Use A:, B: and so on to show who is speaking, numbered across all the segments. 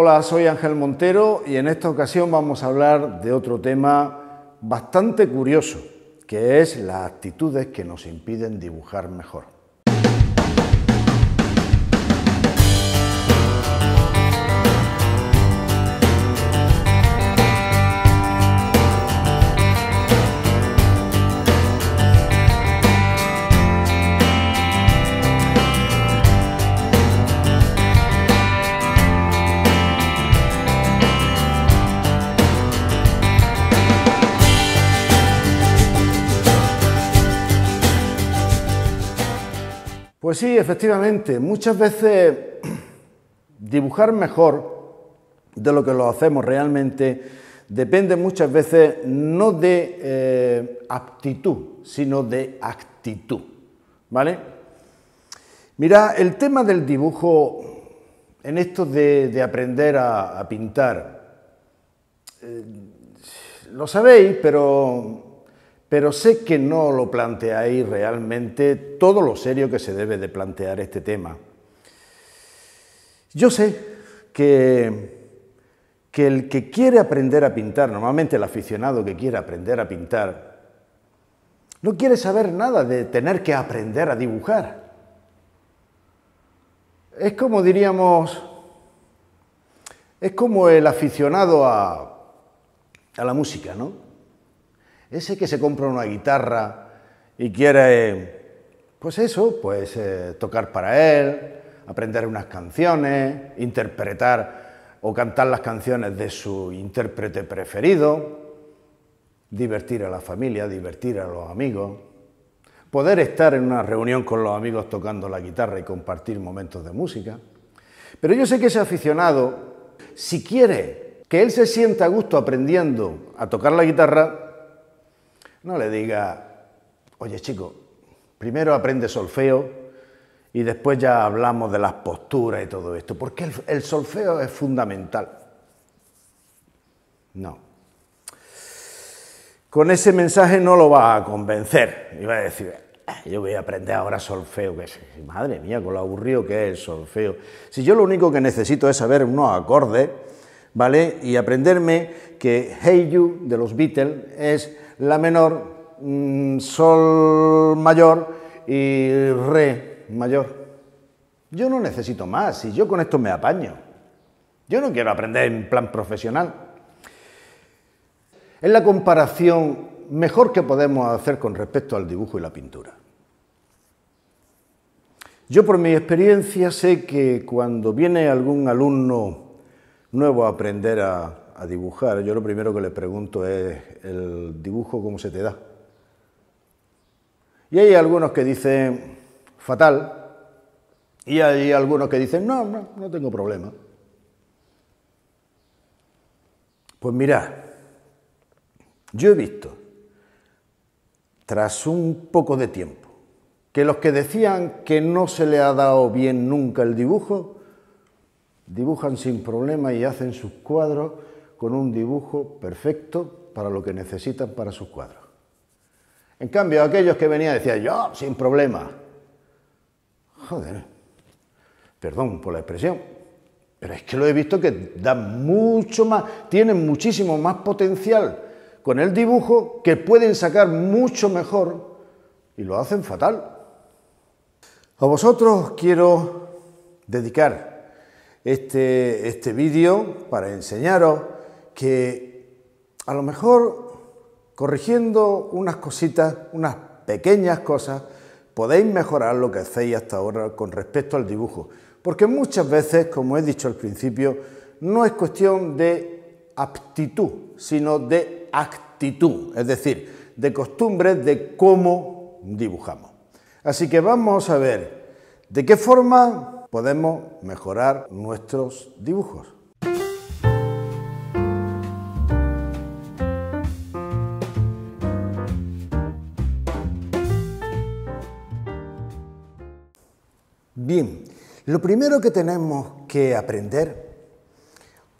A: Hola, soy Ángel Montero y en esta ocasión vamos a hablar de otro tema bastante curioso, que es las actitudes que nos impiden dibujar mejor. Pues sí, efectivamente, muchas veces dibujar mejor de lo que lo hacemos realmente depende muchas veces no de eh, aptitud, sino de actitud. ¿Vale? Mira, el tema del dibujo en esto de, aprender a, pintar. Eh, lo sabéis, pero pero sé que no lo planteáis realmente todo lo serio que se debe de plantear este tema. Yo sé que, el que quiere aprender a pintar, normalmente el aficionado que quiere aprender a pintar, no quiere saber nada de tener que aprender a dibujar. Es como diríamos, es como el aficionado a la música, ¿no? Ese que se compra una guitarra y quiere, pues eso, pues eh, tocar para él, aprender unas canciones, interpretar o cantar las canciones de su intérprete preferido, divertir a la familia, divertir a los amigos, poder estar en una reunión con los amigos tocando la guitarra y compartir momentos de música. Pero yo sé que ese aficionado, si quiere que él se sienta a gusto aprendiendo a tocar la guitarra, no le diga, oye chico, primero aprende solfeo y después ya hablamos de las posturas y todo esto, porque el, solfeo es fundamental. No. Con ese mensaje no lo va a convencer. Y va a decir, ah, yo voy a aprender ahora solfeo. Que madre mía, con lo aburrido que es el solfeo. Si yo lo único que necesito es saber unos acordes, ¿vale? Y aprenderme que Hey You de los Beatles es la menor, mm, sol mayor y re mayor. Yo no necesito más y yo con esto me apaño. Yo no quiero aprender en plan profesional. Es la comparación mejor que podemos hacer con respecto al dibujo y la pintura. Yo por mi experiencia sé que cuando viene algún alumno nuevo a aprender a a dibujar, yo lo primero que le pregunto es, ¿el dibujo cómo se te da? Y hay algunos que dicen, fatal, y hay algunos que dicen, no, no, no tengo problema. Pues mirad, yo he visto, tras un poco de tiempo, que los que decían que no se le ha dado bien nunca el dibujo, dibujan sin problema y hacen sus cuadros con un dibujo perfecto para lo que necesitan para sus cuadros. En cambio, aquellos que venían decían, yo, sin problema. Joder, perdón por la expresión, pero es que lo he visto que dan mucho más, tienen muchísimo más potencial con el dibujo que pueden sacar mucho mejor y lo hacen fatal. A vosotros quiero dedicar este, este vídeo para enseñaros que a lo mejor corrigiendo unas cositas, unas pequeñas cosas, podéis mejorar lo que hacéis hasta ahora con respecto al dibujo. Porque muchas veces, como he dicho al principio, no es cuestión de aptitud, sino de actitud, es decir, de costumbres de cómo dibujamos. Así que vamos a ver de qué forma podemos mejorar nuestros dibujos. Bien, lo primero que tenemos que aprender,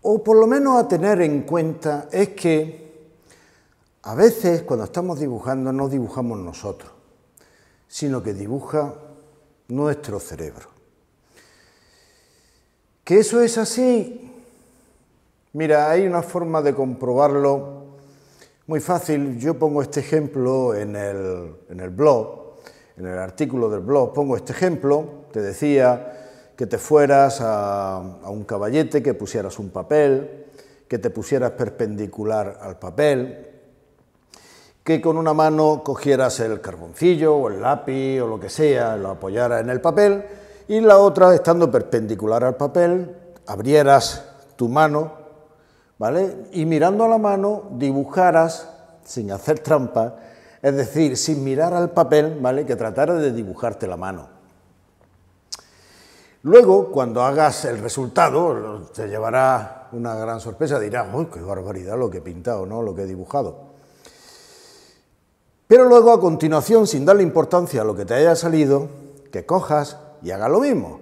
A: o por lo menos a tener en cuenta, es que a veces cuando estamos dibujando no dibujamos nosotros, sino que dibuja nuestro cerebro. Que eso es así, mira, hay una forma de comprobarlo muy fácil. Yo pongo este ejemplo en el, en el blog en el artículo del blog pongo este ejemplo, te decía que te fueras a, un caballete, que pusieras un papel, que te pusieras perpendicular al papel, que con una mano cogieras el carboncillo o el lápiz o lo que sea, lo apoyaras en el papel y la otra, estando perpendicular al papel, abrieras tu mano, ¿vale? Y mirando a la mano dibujaras, sin hacer trampa, es decir, sin mirar al papel, ¿vale? Que tratara de dibujarte la mano. Luego, cuando hagas el resultado, te llevará una gran sorpresa, dirás, ¡uy, qué barbaridad lo que he pintado, ¿no? lo que he dibujado! Pero luego, a continuación, sin darle importancia a lo que te haya salido, que cojas y hagas lo mismo.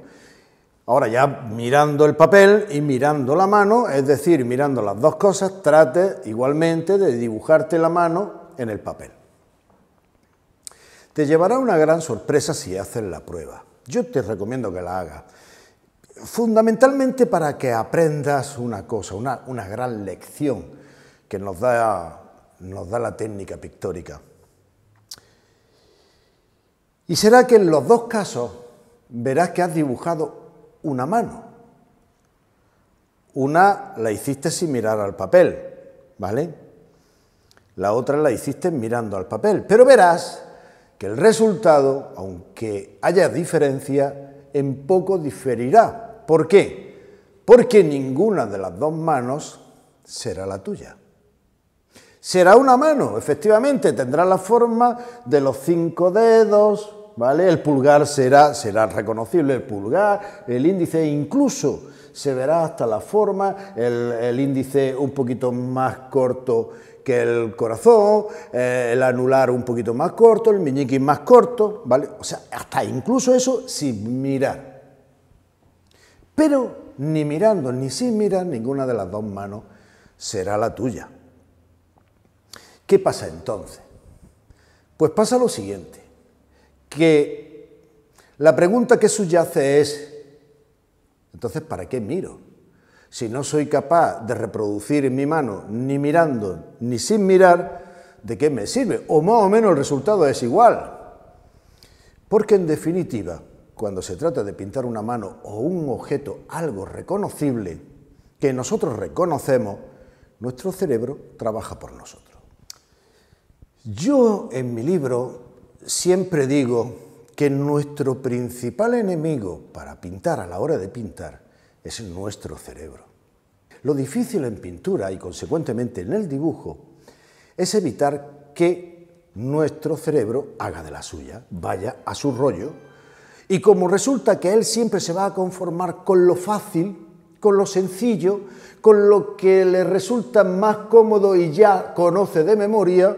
A: Ahora ya mirando el papel y mirando la mano, es decir, mirando las dos cosas, trate igualmente de dibujarte la mano en el papel. Te llevará una gran sorpresa si haces la prueba. Yo te recomiendo que la hagas. Fundamentalmente para que aprendas una cosa, una, gran lección que nos da, nos da la técnica pictórica. Y será que en los dos casos verás que has dibujado una mano. Una la hiciste sin mirar al papel, ¿vale? La otra la hiciste mirando al papel. Pero verás que el resultado, aunque haya diferencia, en poco diferirá. ¿Por qué? Porque ninguna de las dos manos será la tuya. Será una mano, efectivamente, tendrá la forma de los cinco dedos, ¿vale? El pulgar será, será reconocible, el pulgar, el índice, incluso se verá hasta la forma, el, el índice un poquito más corto que el corazón, eh, el anular un poquito más corto, el meñique más corto, ¿vale? O sea, hasta incluso eso sin mirar. Pero ni mirando ni sin mirar, ninguna de las dos manos será la tuya. ¿Qué pasa entonces? Pues pasa lo siguiente, que la pregunta que subyace es, entonces, ¿para qué miro? si no soy capaz de reproducir en mi mano, ni mirando, ni sin mirar, ¿de qué me sirve? O más o menos el resultado es igual. Porque en definitiva, cuando se trata de pintar una mano o un objeto, algo reconocible, que nosotros reconocemos, nuestro cerebro trabaja por nosotros. Yo en mi libro siempre digo que nuestro principal enemigo para pintar a la hora de pintar es nuestro cerebro. Lo difícil en pintura y consecuentemente en el dibujo es evitar que nuestro cerebro haga de la suya, vaya a su rollo, y como resulta que él siempre se va a conformar con lo fácil, con lo sencillo, con lo que le resulta más cómodo y ya conoce de memoria,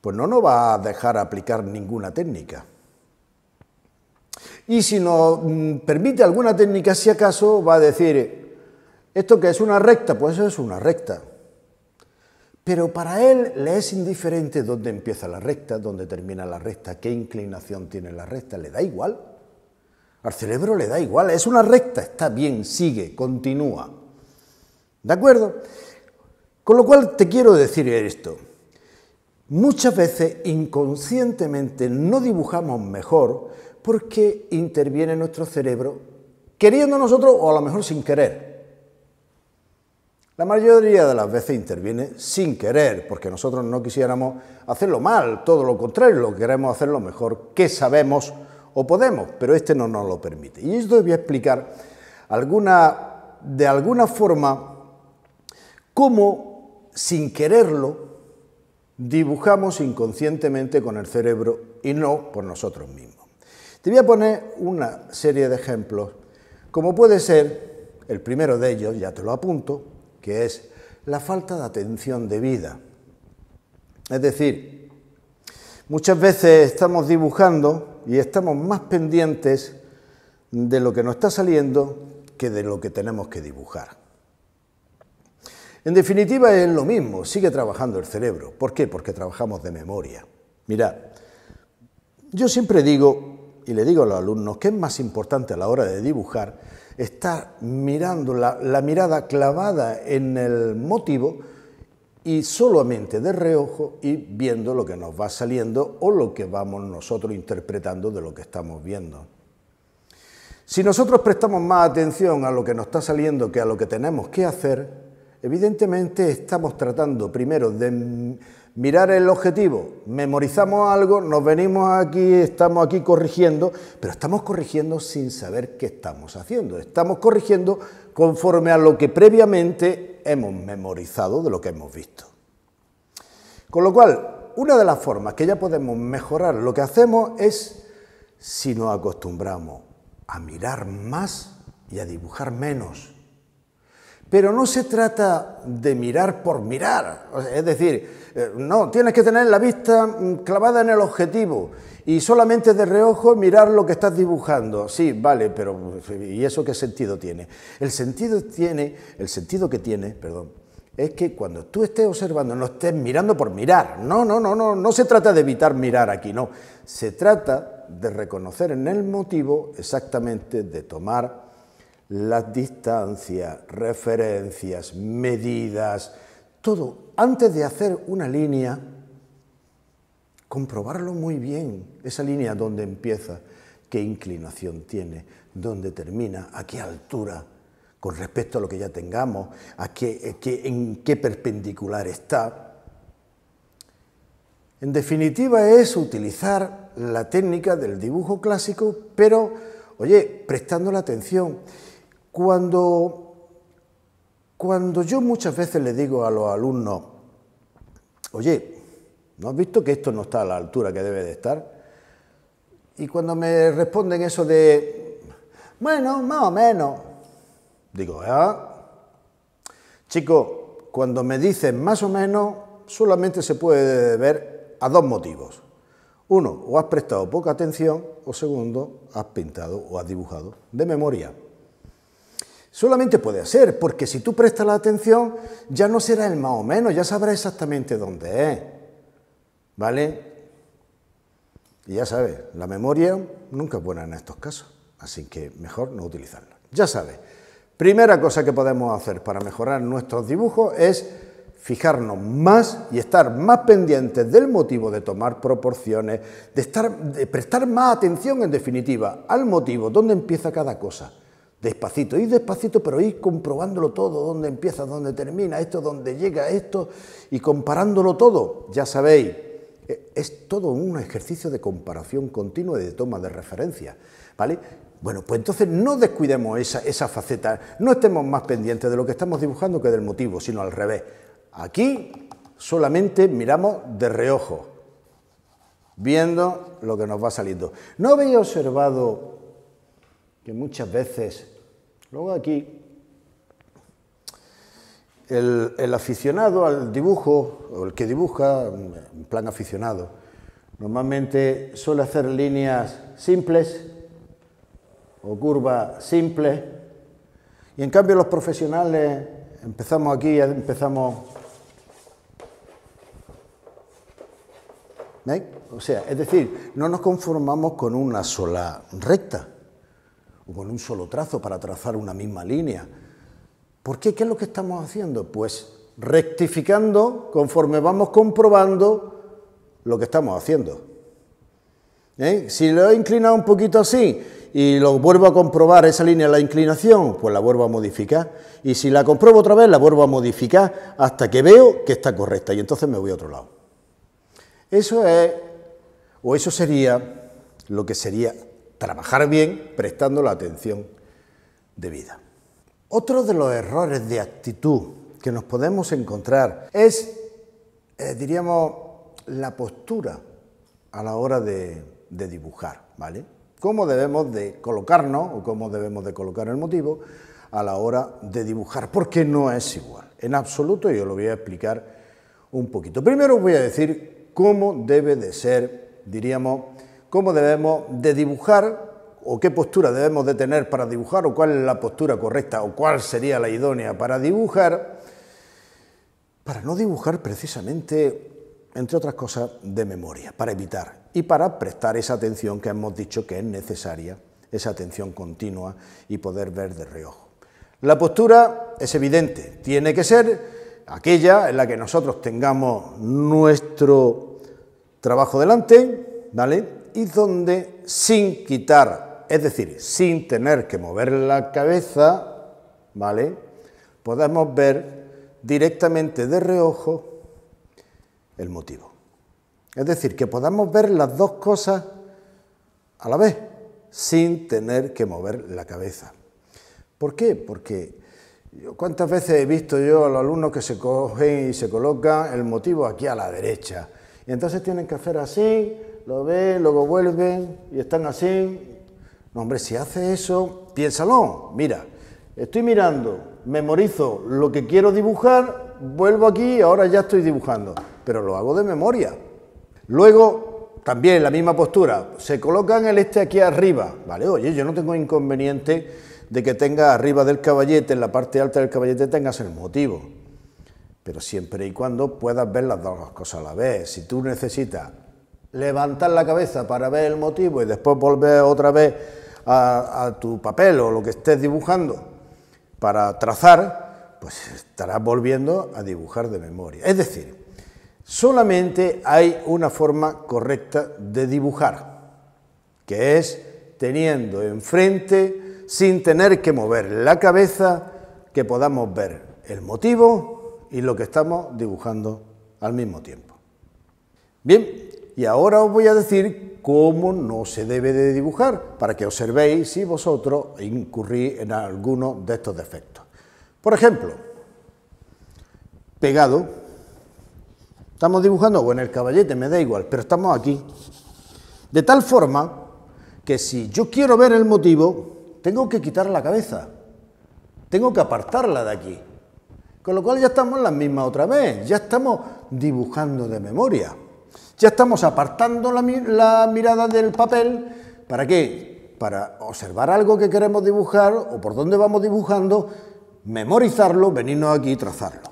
A: pues no nos va a dejar aplicar ninguna técnica. Y si nos mm, permite alguna técnica, si acaso, va a decir, ¿esto que es una recta? Pues eso es una recta. Pero para él le es indiferente dónde empieza la recta, dónde termina la recta, qué inclinación tiene la recta, le da igual. Al cerebro le da igual, es una recta, está bien, sigue, continúa. ¿De acuerdo? Con lo cual te quiero decir esto. Muchas veces inconscientemente no dibujamos mejor ¿Por qué interviene nuestro cerebro, queriendo nosotros o a lo mejor sin querer. La mayoría de las veces interviene sin querer, porque nosotros no quisiéramos hacerlo mal, todo lo contrario, lo queremos hacer lo mejor que sabemos o podemos, pero este no nos lo permite. Y esto voy a explicar alguna, de alguna forma cómo sin quererlo dibujamos inconscientemente con el cerebro y no por nosotros mismos. Te voy a poner una serie de ejemplos, como puede ser el primero de ellos, ya te lo apunto, que es la falta de atención debida. Es decir, muchas veces estamos dibujando y estamos más pendientes de lo que nos está saliendo que de lo que tenemos que dibujar. En definitiva es lo mismo, sigue trabajando el cerebro. ¿Por qué? Porque trabajamos de memoria. Mirad, yo siempre digo y le digo a los alumnos que es más importante a la hora de dibujar estar mirando la, la mirada clavada en el motivo y solamente de reojo y viendo lo que nos va saliendo o lo que vamos nosotros interpretando de lo que estamos viendo. Si nosotros prestamos más atención a lo que nos está saliendo que a lo que tenemos que hacer, evidentemente estamos tratando primero de mirar el objetivo, memorizamos algo, nos venimos aquí, estamos aquí corrigiendo, pero estamos corrigiendo sin saber qué estamos haciendo. Estamos corrigiendo conforme a lo que previamente hemos memorizado de lo que hemos visto. Con lo cual, una de las formas que ya podemos mejorar lo que hacemos es si nos acostumbramos a mirar más y a dibujar menos. Pero no se trata de mirar por mirar, es decir, eh, no, tienes que tener la vista mm, clavada en el objetivo y solamente de reojo mirar lo que estás dibujando. Sí, vale, pero mm, ¿y eso qué sentido tiene? El sentido tiene, el sentido que tiene, perdón, es que cuando tú estés observando no estés mirando por mirar. No, no, no, no, no se trata de evitar mirar aquí, no. Se trata de reconocer en el motivo exactamente de tomar las distancias, referencias, medidas, todo. Antes de hacer una línea, comprobarlo muy bien, esa línea donde empieza, qué inclinación tiene, dónde termina, a qué altura, con respecto a lo que ya tengamos, eh, en qué perpendicular está. En definitiva es utilizar la técnica del dibujo clásico, pero, oye, prestando la atención. Cuando, cuando yo muchas veces le digo a los alumnos, oye, ¿no has visto que esto no está a la altura que debe de estar? Y cuando me responden eso de, bueno, más o menos, digo, ah, chico, cuando me dicen más o menos, solamente se puede ver a dos motivos. Uno, o has prestado poca atención, o segundo, has pintado o has dibujado de memoria. Solamente puede ser, porque si tú prestas la atención, ya no será el más o menos, ya sabrás exactamente dónde es. ¿Vale? Y ya sabes, la memoria nunca es buena en estos casos, así que mejor no utilizarla. Ya sabes, primera cosa que podemos hacer para mejorar nuestros dibujos es fijarnos más y estar más pendientes del motivo de tomar proporciones, de, estar, de prestar más atención en definitiva al motivo, dónde empieza cada cosa. Despacito, ir despacito, pero ir comprobándolo todo, dónde empieza, dónde termina, esto, dónde llega, esto, y comparándolo todo. Ya sabéis, e, es todo un ejercicio de comparación continua y de toma de referencia. ¿Vale? Bueno, pues entonces no descuidemos esa, esa, faceta, no estemos más pendientes de lo que estamos dibujando que del motivo, sino al revés. Aquí solamente miramos de reojo, viendo lo que nos va saliendo. ¿No habéis observado que muchas veces, luego aquí, el, aficionado al dibujo, o el que dibuja, en plan aficionado, normalmente suele hacer líneas simples o curvas simples, y en cambio los profesionales empezamos aquí, empezamos... ¿Veis? O sea, es decir, no nos conformamos con una sola recta o con un solo trazo para trazar una misma línea. ¿Por qué? ¿Qué es lo que estamos haciendo? Pues rectificando conforme vamos comprobando lo que estamos haciendo. ¿Eh? Si lo he inclinado un poquito así y lo vuelvo a comprobar, esa línea la inclinación, pues la vuelvo a modificar. Y si la compruebo otra vez, la vuelvo a modificar hasta que veo que está correcta y entonces me voy a otro lado. Eso es, o eso sería lo que sería trabajar bien prestando la atención debida. Otro de los errores de actitud que nos podemos encontrar es, eh, diríamos, la postura a la hora de, dibujar, ¿vale? Cómo debemos de colocarnos o cómo debemos de colocar el motivo a la hora de dibujar, porque no es igual, en absoluto, yo lo voy a explicar un poquito. Primero voy a decir cómo debe de ser, diríamos, cómo debemos de dibujar o qué postura debemos de tener para dibujar o cuál es la postura correcta o cuál sería la idónea para dibujar, para no dibujar precisamente, entre otras cosas, de memoria, para evitar y para prestar esa atención que hemos dicho que es necesaria, esa atención continua y poder ver de reojo. La postura es evidente, tiene que ser aquella en la que nosotros tengamos nuestro trabajo delante, ¿vale? y donde sin quitar, es decir, sin tener que mover la cabeza, ¿vale? Podemos ver directamente de reojo el motivo. Es decir, que podamos ver las dos cosas a la vez, sin tener que mover la cabeza. ¿Por qué? Porque cuántas veces he visto yo a los alumnos que se cogen y se colocan el motivo aquí a la derecha. Y entonces tienen que hacer así, lo ven, luego vuelven y están así. No, hombre, si hace eso, piénsalo. Mira, estoy mirando, memorizo lo que quiero dibujar, vuelvo aquí y ahora ya estoy dibujando, pero lo hago de memoria. Luego, también la misma postura, se colocan el este aquí arriba, ¿vale? Oye, yo no tengo inconveniente de que tenga arriba del caballete, en la parte alta del caballete, tengas el motivo. Pero siempre y cuando puedas ver las dos cosas a la vez. Si tú necesitas levantar la cabeza para ver el motivo y después volver otra vez a, tu papel o lo que estés dibujando para trazar, pues estarás volviendo a dibujar de memoria. Es decir, solamente hay una forma correcta de dibujar, que es teniendo enfrente, sin tener que mover la cabeza, que podamos ver el motivo y lo que estamos dibujando al mismo tiempo. Bien, y ahora os voy a decir cómo no se debe de dibujar, para que observéis si vosotros incurrís en alguno de estos defectos. Por ejemplo, pegado, estamos dibujando, o en el caballete, me da igual, pero estamos aquí. De tal forma que si yo quiero ver el motivo, tengo que quitar la cabeza, tengo que apartarla de aquí. Con lo cual ya estamos en la misma otra vez, ya estamos dibujando de memoria. Ya estamos apartando la, mirada del papel. ¿Para qué? Para observar algo que queremos dibujar o por dónde vamos dibujando, memorizarlo, venirnos aquí y trazarlo.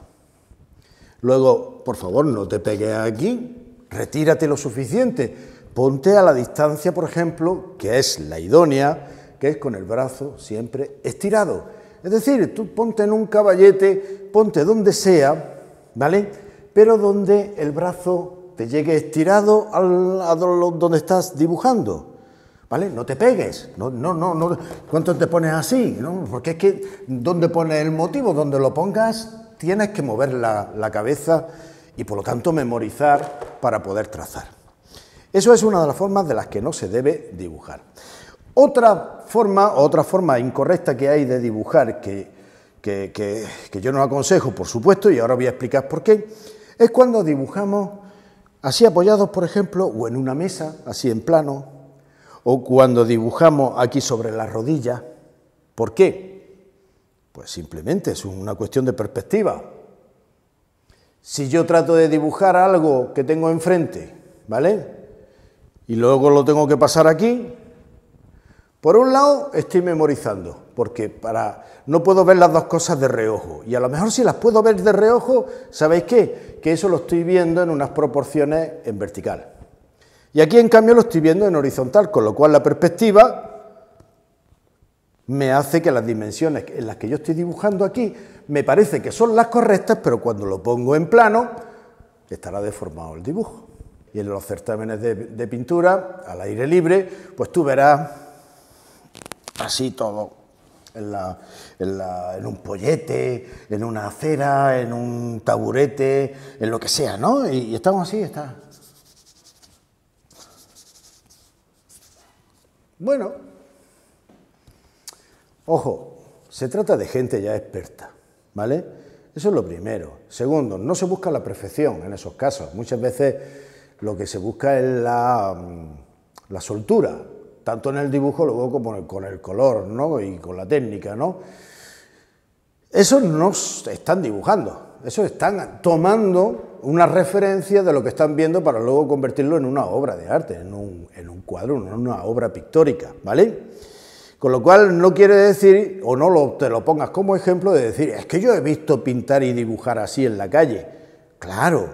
A: Luego, por favor, no te pegues aquí, retírate lo suficiente, ponte a la distancia, por ejemplo, que es la idónea, que es con el brazo siempre estirado. Es decir, tú ponte en un caballete, ponte donde sea, ¿vale? Pero donde el brazo te llegue estirado al, a donde estás dibujando. ¿Vale? No te pegues, no, no, no, no. ¿Cuánto te pones así? Porque es que donde pones el motivo, donde lo pongas, tienes que mover la, cabeza y por lo tanto memorizar para poder trazar. Eso es una de las formas de las que no se debe dibujar. Otra forma, otra forma incorrecta que hay de dibujar, que yo no aconsejo, por supuesto, y ahora voy a explicar por qué, es cuando dibujamos Así apoyados, por ejemplo, o en una mesa, así en plano, o cuando dibujamos aquí sobre las rodillas. ¿Por qué? Pues simplemente es una cuestión de perspectiva. Si yo trato de dibujar algo que tengo enfrente, ¿vale? Y luego lo tengo que pasar aquí, por un lado estoy memorizando, porque para no puedo ver las dos cosas de reojo. Y a lo mejor si las puedo ver de reojo, ¿sabéis qué? Que eso lo estoy viendo en unas proporciones en vertical. Y aquí en cambio lo estoy viendo en horizontal, con lo cual la perspectiva me hace que las dimensiones en las que yo estoy dibujando aquí me parece que son las correctas, pero cuando lo pongo en plano estará deformado el dibujo. Y en los certámenes de, de pintura, al aire libre, pues tú verás así todo en, un pollete, en una acera, en un taburete, en lo que sea, ¿no? Y, estamos así, está. Bueno, ojo, se trata de gente ya experta, ¿vale? Eso es lo primero. Segundo, no se busca la perfección en esos casos. Muchas veces lo que se busca es la, mm, la soltura, tanto en el dibujo luego como con el color ¿no? y con la técnica. ¿no? Eso no están dibujando, eso están tomando una referencia de lo que están viendo para luego convertirlo en una obra de arte, en un, cuadro, en una obra pictórica, ¿vale? Con lo cual no quiere decir, o no te lo pongas como ejemplo de decir, es que yo he visto pintar y dibujar así en la calle. Claro,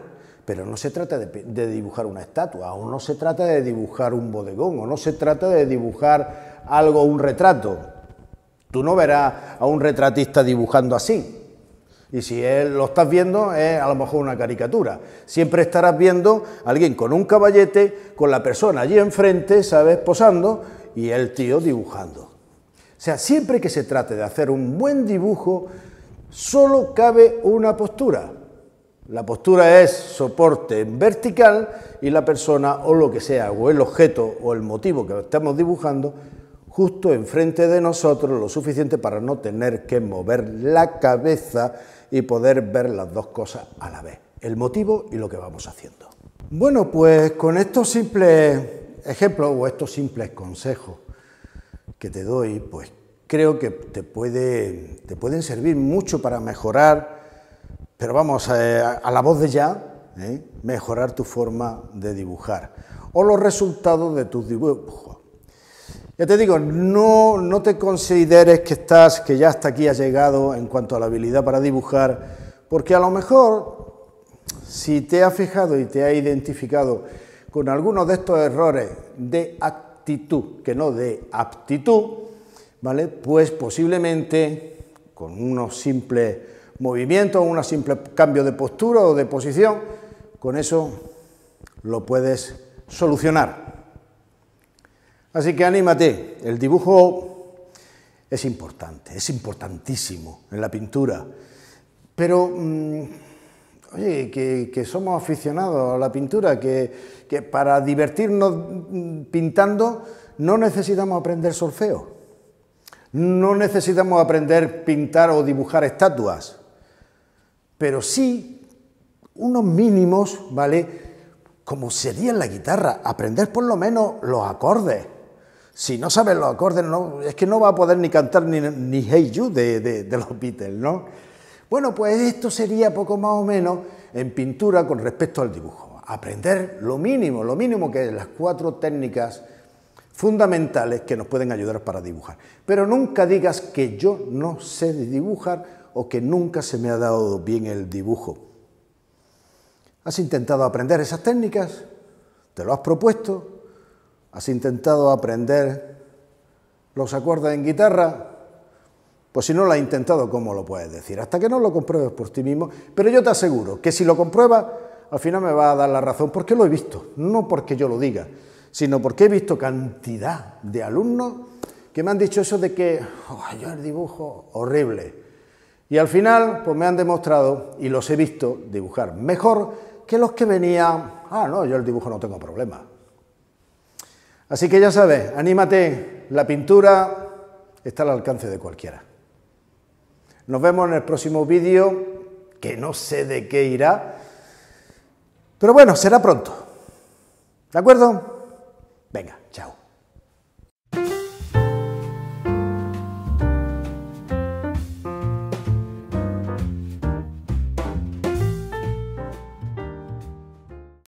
A: pero no se trata de, dibujar una estatua, o no se trata de dibujar un bodegón, o no se trata de dibujar algo, un retrato. Tú no verás a un retratista dibujando así. Y si él lo estás viendo, es a lo mejor una caricatura. Siempre estarás viendo a alguien con un caballete, con la persona allí enfrente, ¿sabes? Posando, y el tío dibujando. O sea, siempre que se trate de hacer un buen dibujo, solo cabe una postura, la postura es soporte vertical y la persona o lo que sea, o el objeto o el motivo que estamos dibujando, justo enfrente de nosotros, lo suficiente para no tener que mover la cabeza y poder ver las dos cosas a la vez, el motivo y lo que vamos haciendo. Bueno, pues con estos simples ejemplos o estos simples consejos que te doy, pues creo que te, te pueden servir mucho para mejorar pero vamos, eh, a la voz de ya, ¿eh? mejorar tu forma de dibujar o los resultados de tus dibujos. Ya te digo, no, no te consideres que estás, que ya hasta aquí has llegado en cuanto a la habilidad para dibujar, porque a lo mejor si te has fijado y te has identificado con algunos de estos errores de actitud, que no de aptitud, ¿vale? Pues posiblemente con unos simples movimiento, un simple cambio de postura o de posición, con eso lo puedes solucionar. Así que anímate, el dibujo es importante, es importantísimo en la pintura, pero... Mm, oye, que, somos aficionados a la pintura, que, que, para divertirnos mm, pintando no necesitamos aprender solfeo, no necesitamos aprender pintar o dibujar estatuas, pero sí unos mínimos, ¿vale? Como sería en la guitarra, aprender por lo menos los acordes. Si no sabes los acordes, es que no va a poder ni cantar ni, Hey You de, de los Beatles, ¿no? Bueno, pues esto sería poco más o menos en pintura con respecto al dibujo. Aprender lo mínimo, lo mínimo que es las cuatro técnicas fundamentales que nos pueden ayudar para dibujar. Pero nunca digas que yo no sé dibujar o que nunca se me ha dado bien el dibujo. ¿Has intentado aprender esas técnicas? ¿Te lo has propuesto? ¿Has intentado aprender los acordes en guitarra? Pues si no lo has intentado, ¿cómo lo puedes decir? Hasta que no lo compruebes por ti mismo. Pero yo te aseguro que si lo compruebas, al final me va a dar la razón porque lo he visto, no porque yo lo diga, sino porque he visto cantidad de alumnos que me han dicho eso de que oh, yo el dibujo horrible. Y al final, pues me han demostrado y los he visto dibujar mejor que los que venían, ah, no, yo el dibujo no tengo problema. Así que ya sabes, anímate, la pintura está al alcance de cualquiera. Nos vemos en el próximo vídeo, que no sé de qué irá, pero bueno, será pronto. ¿De acuerdo? Venga.